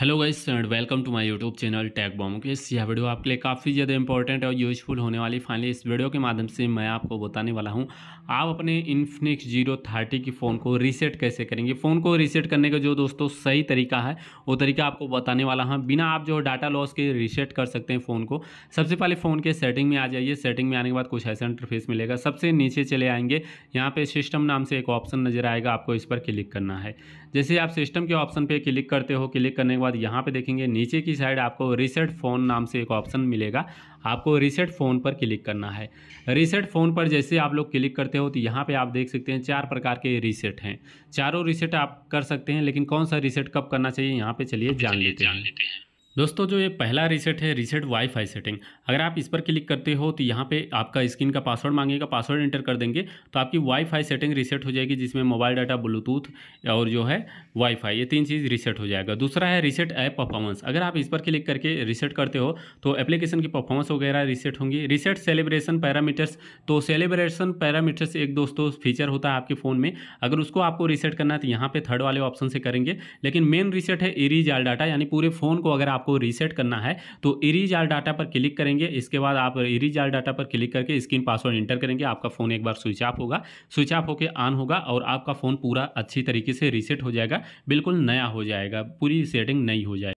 hello guys friend welcome to my YouTube channel tag bomb के यह video आपके लिए काफ़ी ज़्यादा इंपॉर्टेंट और यूजफुल होने वाली फाइनली इस वीडियो के माध्यम से मैं आपको बताने वाला हूं आप अपने इन्फिनिक्स जीरो थर्टी की फ़ोन को रीसेट कैसे करेंगे फ़ोन को रीसेट करने का जो दोस्तों सही तरीका है वो तरीका आपको बताने वाला हूँ बिना आप जो डाटा लॉस के रीसेट कर सकते हैं फ़ोन को सबसे पहले फ़ोन के सेटिंग में आ जाइए सेटिंग में आने के बाद कुछ ऐसा इंटरफेस मिलेगा सबसे नीचे चले आएंगे यहाँ पर सिस्टम नाम से एक ऑप्शन नज़र आएगा आपको इस पर क्लिक करना है जैसे आप सिस्टम के ऑप्शन पर क्लिक करते हो क्लिक करने के बाद बाद यहाँ पे देखेंगे नीचे की साइड आपको रिसेट फ़ोन नाम से एक ऑप्शन मिलेगा आपको रिसेट फ़ोन पर क्लिक करना है रिसेट फ़ोन पर जैसे आप लोग क्लिक करते हो तो यहाँ पे आप देख सकते हैं चार प्रकार के रिसेट हैं चारों रिसेट आप कर सकते हैं लेकिन कौन सा रिसेट कब करना चाहिए यहाँ पर चलिए जान लेते हैं दोस्तों जो ये पहला रीसेट है रीसेट वाईफाई सेटिंग अगर आप इस पर क्लिक करते हो तो यहाँ पे आपका स्क्रीन का पासवर्ड मांगेगा पासवर्ड एंटर कर देंगे तो आपकी वाईफाई सेटिंग रीसेट हो जाएगी जिसमें मोबाइल डाटा ब्लूटूथ और जो है वाईफाई ये तीन चीज़ रीसेट हो जाएगा दूसरा है रीसेट ऐप परफॉर्मेंस अगर आप इस पर क्लिक करके रीसेट करते हो तो एप्लीकेशन की परफॉर्मेंस वगैरह रीसेट होंगी रीसेट सेलिब्रेशन पैरामीटर्स तो सेलिब्रेशन पैरामीटर्स एक दोस्तों फीचर होता है आपके फ़ोन में अगर उसको आपको रीसेट करना है तो यहाँ पर थर्ड वाले ऑप्शन से करेंगे लेकिन मेन रीसेट है इरीज डाटा यानी पूरे फ़ोन को अगर आप आपको रीसेट करना है तो इरीज आल डाटा पर क्लिक करेंगे इसके बाद आप इरीज आल डाटा पर क्लिक करके स्क्रीन पासवर्ड इंटर करेंगे आपका फ़ोन एक बार स्विच ऑफ होगा स्विच ऑफ होकर ऑन होगा और आपका फ़ोन पूरा अच्छी तरीके से रीसेट हो जाएगा बिल्कुल नया हो जाएगा पूरी सेटिंग नई हो जाएगी